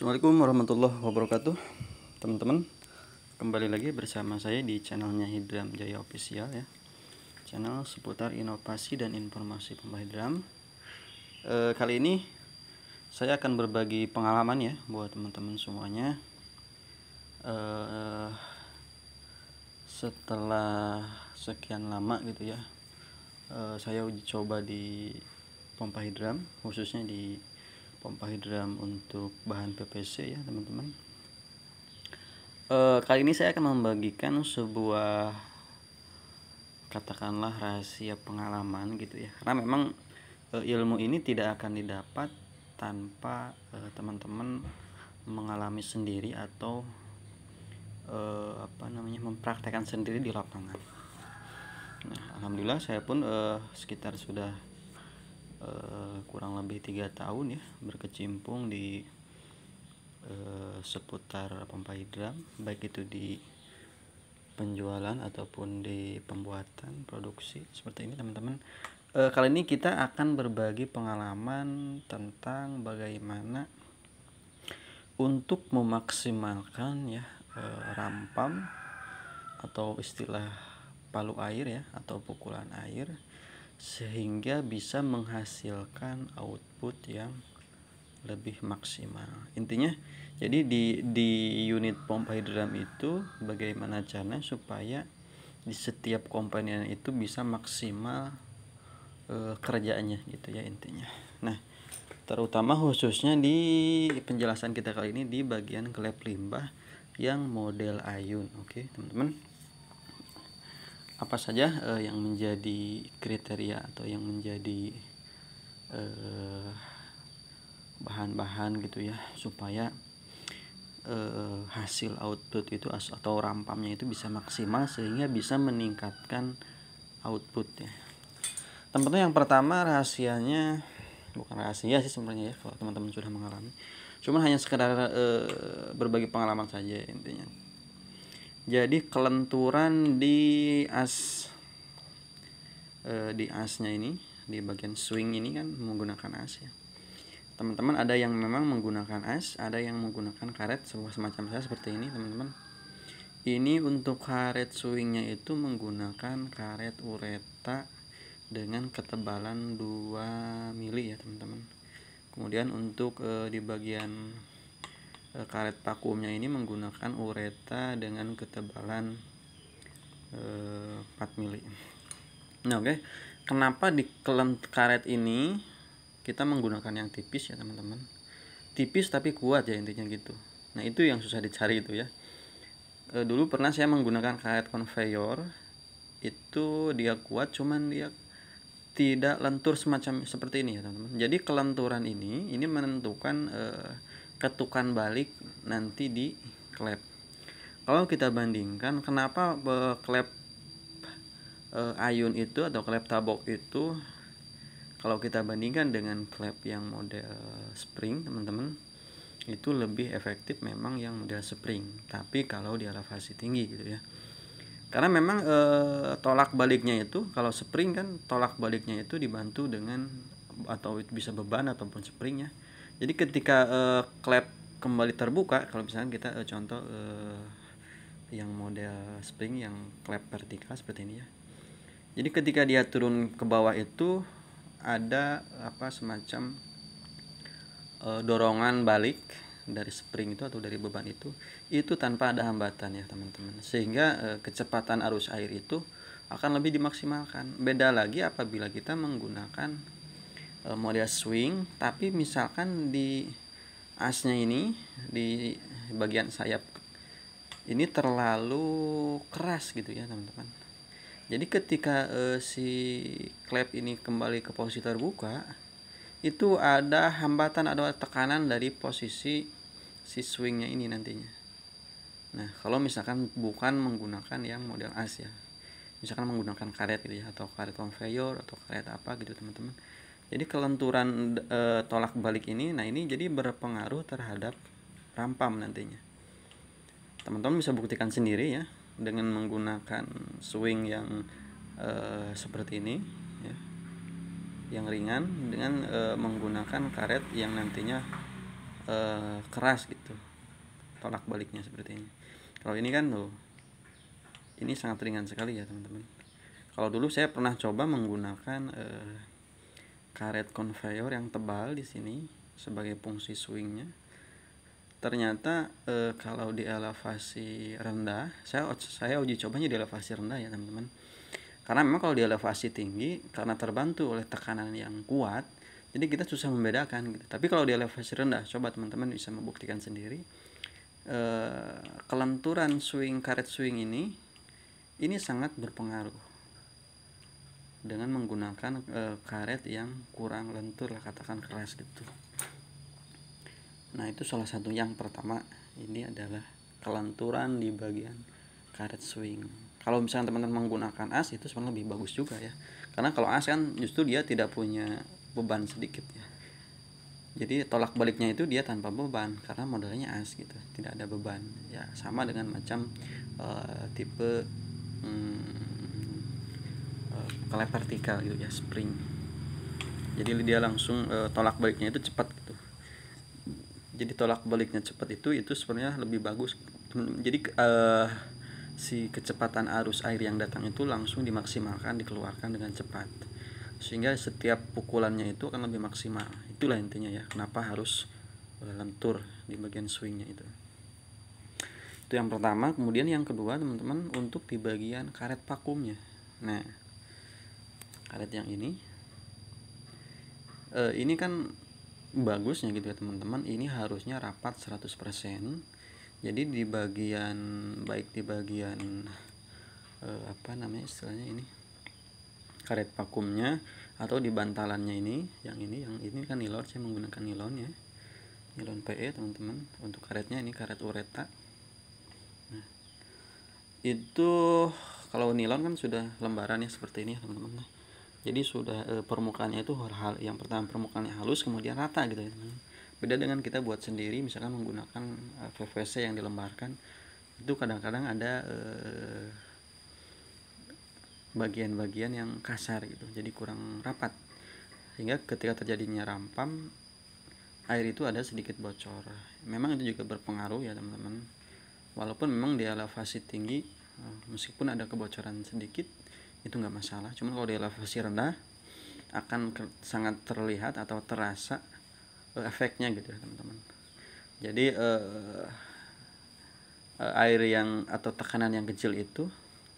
Assalamualaikum warahmatullahi wabarakatuh Teman-teman Kembali lagi bersama saya di channelnya Hidram Jaya Official ya Channel seputar inovasi dan informasi pembah hidram e, Kali ini Saya akan berbagi pengalaman ya Buat teman-teman semuanya e, Setelah Sekian lama gitu ya e, Saya uji coba di Pompa hidram Khususnya di pompa hidram untuk bahan PVC ya teman-teman e, kali ini saya akan membagikan sebuah katakanlah rahasia pengalaman gitu ya karena memang e, ilmu ini tidak akan didapat tanpa eh, teman-teman mengalami sendiri atau e, apa namanya mempraktekkan sendiri di lapangan. Nah, alhamdulillah saya pun e, sekitar sudah Eh, kurang lebih tiga tahun ya berkecimpung di eh, seputar pompa hidram baik itu di penjualan ataupun di pembuatan produksi seperti ini teman-teman e, kali ini kita akan berbagi pengalaman tentang bagaimana untuk memaksimalkan ya e, rampam atau istilah palu air ya atau pukulan air sehingga bisa menghasilkan output yang lebih maksimal intinya jadi di di unit pompa hidram itu bagaimana caranya supaya di setiap komponen itu bisa maksimal e, kerjaannya gitu ya intinya nah terutama khususnya di penjelasan kita kali ini di bagian klep limbah yang model ayun oke okay, teman-teman apa saja uh, yang menjadi kriteria atau yang menjadi bahan eh, bahan-bahan gitu ya supaya uh, hasil output itu atau rampamnya itu bisa maksimal sehingga bisa meningkatkan output ya. Tentunya yang pertama rahasianya bukan rahasia sih sebenarnya ya kalau teman-teman sudah mengalami. Cuman hanya sekedar uh, berbagi pengalaman saja intinya jadi kelenturan di as e, di asnya ini di bagian swing ini kan menggunakan as ya teman-teman ada yang memang menggunakan as ada yang menggunakan karet semacam saya seperti ini teman-teman ini untuk karet swingnya itu menggunakan karet ureta dengan ketebalan 2 mili ya teman-teman kemudian untuk e, di bagian Eh, karet vakumnya ini menggunakan ureta dengan ketebalan 4 eh, mili. Nah, oke. Okay. Kenapa di kelem karet ini kita menggunakan yang tipis ya, teman-teman? Tipis tapi kuat ya intinya gitu. Nah, itu yang susah dicari itu ya. Eh, dulu pernah saya menggunakan karet conveyor, itu dia kuat cuman dia tidak lentur semacam seperti ini ya teman-teman jadi kelenturan ini ini menentukan eh, ketukan balik nanti di klep kalau kita bandingkan kenapa klep e, ayun itu atau klep tabok itu kalau kita bandingkan dengan klep yang model spring teman-teman itu lebih efektif memang yang model spring tapi kalau di elevasi tinggi gitu ya karena memang e, tolak baliknya itu kalau spring kan tolak baliknya itu dibantu dengan atau bisa beban ataupun springnya jadi ketika uh, klep kembali terbuka kalau misalnya kita uh, contoh uh, yang model spring yang klep vertikal seperti ini ya jadi ketika dia turun ke bawah itu ada apa semacam uh, dorongan balik dari spring itu atau dari beban itu itu tanpa ada hambatan ya teman-teman sehingga e, kecepatan arus air itu akan lebih dimaksimalkan beda lagi apabila kita menggunakan Eh, model swing tapi misalkan di asnya ini di bagian sayap ini terlalu keras gitu ya teman-teman jadi ketika uh, si klep ini kembali ke posisi terbuka itu ada hambatan atau tekanan dari posisi si swingnya ini nantinya nah kalau misalkan bukan menggunakan yang model as ya misalkan menggunakan karet gitu ya atau karet conveyor atau karet apa gitu teman-teman jadi kelenturan e, tolak balik ini, nah ini jadi berpengaruh terhadap rampam nantinya. Teman-teman bisa buktikan sendiri ya dengan menggunakan swing yang e, seperti ini, ya, yang ringan dengan e, menggunakan karet yang nantinya e, keras gitu, tolak baliknya seperti ini. Kalau ini kan tuh, ini sangat ringan sekali ya teman-teman. Kalau dulu saya pernah coba menggunakan e, karet conveyor yang tebal di sini sebagai fungsi swingnya ternyata e, kalau di elevasi rendah saya saya uji cobanya di elevasi rendah ya teman-teman karena memang kalau di elevasi tinggi karena terbantu oleh tekanan yang kuat jadi kita susah membedakan gitu tapi kalau di elevasi rendah coba teman-teman bisa membuktikan sendiri e, kelenturan swing karet swing ini ini sangat berpengaruh dengan menggunakan e, karet yang kurang lentur lah katakan keras gitu nah itu salah satu yang pertama ini adalah kelenturan di bagian karet swing kalau misalnya teman-teman menggunakan as itu sebenarnya lebih bagus juga ya karena kalau as kan justru dia tidak punya beban sedikit ya jadi tolak baliknya itu dia tanpa beban karena modelnya as gitu tidak ada beban ya sama dengan macam e, tipe hmm, kalau vertikal gitu ya spring jadi dia langsung e, tolak baliknya itu cepat gitu jadi tolak baliknya cepat itu itu sebenarnya lebih bagus jadi e, si kecepatan arus air yang datang itu langsung dimaksimalkan dikeluarkan dengan cepat sehingga setiap pukulannya itu akan lebih maksimal itulah intinya ya kenapa harus eh, lentur di bagian swingnya itu itu yang pertama kemudian yang kedua teman-teman untuk di bagian karet vakumnya nah karet yang ini e, ini kan bagusnya gitu ya teman-teman ini harusnya rapat 100% jadi di bagian baik di bagian e, apa namanya istilahnya ini karet vakumnya atau di bantalannya ini yang ini yang ini kan nilon saya menggunakan nilon ya nilon PE teman-teman untuk karetnya ini karet ureta nah, itu kalau nilon kan sudah lembarannya seperti ini teman-teman jadi sudah e, permukaannya itu hal hal yang pertama permukaannya halus kemudian rata gitu ya beda dengan kita buat sendiri misalkan menggunakan e, eh, VVC yang dilembarkan itu kadang-kadang ada eh, bagian-bagian e, yang kasar gitu jadi kurang rapat sehingga ketika terjadinya rampam air itu ada sedikit bocor memang itu juga berpengaruh ya teman-teman walaupun memang di elevasi tinggi meskipun ada kebocoran sedikit itu nggak masalah cuman kalau di elevasi rendah akan sangat terlihat atau terasa efeknya gitu ya, teman-teman jadi eh, eh, air yang atau tekanan yang kecil itu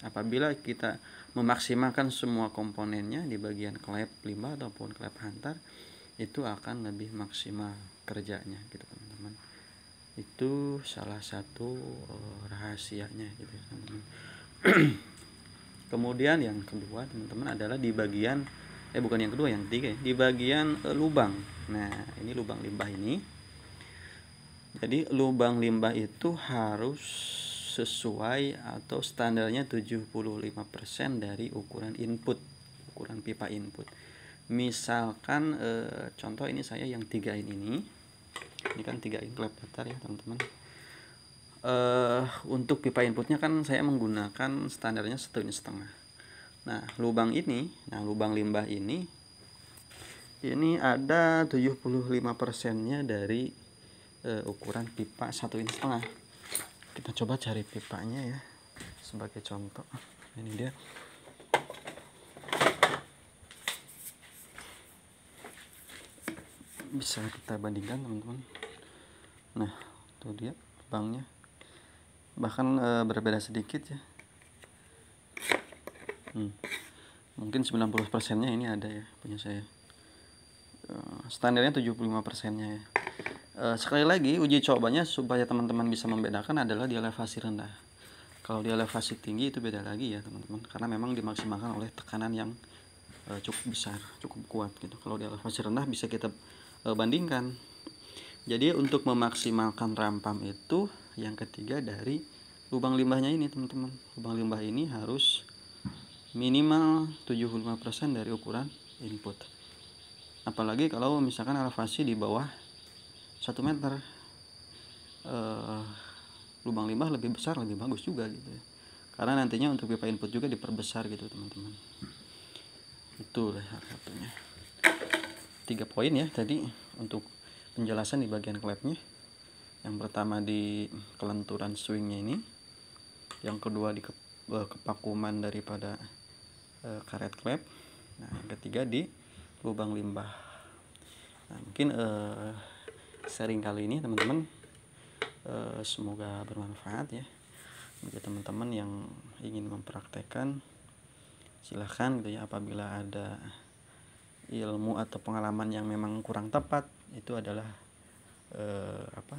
apabila kita memaksimalkan semua komponennya di bagian klep limbah ataupun klep hantar itu akan lebih maksimal kerjanya gitu teman-teman itu salah satu eh, rahasianya gitu ya, teman-teman kemudian yang kedua teman-teman adalah di bagian eh bukan yang kedua yang ketiga ya, di bagian eh, lubang nah ini lubang limbah ini jadi lubang limbah itu harus sesuai atau standarnya 75% dari ukuran input ukuran pipa input misalkan eh, contoh ini saya yang tiga ini ini kan tiga in datar ya teman-teman uh, untuk pipa inputnya kan saya menggunakan standarnya satu inch setengah nah lubang ini nah lubang limbah ini ini ada 75 persennya dari uh, ukuran pipa satu inch setengah kita coba cari pipanya ya sebagai contoh ini dia bisa kita bandingkan teman-teman nah itu dia lubangnya bahkan e, berbeda sedikit ya hmm. mungkin 90% nya ini ada ya punya saya e, standarnya 75% nya ya e, sekali lagi uji cobanya supaya teman-teman bisa membedakan adalah di elevasi rendah kalau di elevasi tinggi itu beda lagi ya teman-teman karena memang dimaksimalkan oleh tekanan yang e, cukup besar cukup kuat gitu kalau di elevasi rendah bisa kita e, bandingkan jadi untuk memaksimalkan rampam itu yang ketiga dari lubang limbahnya ini teman-teman lubang limbah ini harus minimal 75% dari ukuran input apalagi kalau misalkan elevasi di bawah 1 meter eh, lubang limbah lebih besar lebih bagus juga gitu ya karena nantinya untuk pipa input juga diperbesar gitu teman-teman itu lah satunya tiga poin ya tadi untuk penjelasan di bagian klepnya yang pertama di kelenturan swingnya ini yang kedua di eh, kepakuman daripada eh, karet klep nah yang ketiga di lubang limbah nah, mungkin eh, sharing kali ini teman-teman eh, semoga bermanfaat ya bagi teman-teman yang ingin mempraktekkan silahkan gitu ya apabila ada ilmu atau pengalaman yang memang kurang tepat itu adalah eh, apa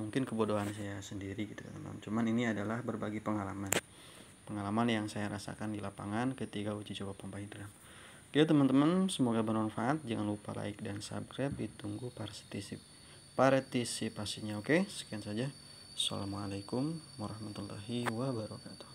mungkin kebodohan saya sendiri gitu kan, teman-teman cuman ini adalah berbagi pengalaman pengalaman yang saya rasakan di lapangan ketika uji coba pompa hidram. oke teman-teman semoga bermanfaat jangan lupa like dan subscribe ditunggu partisip partisipasinya oke sekian saja assalamualaikum warahmatullahi wabarakatuh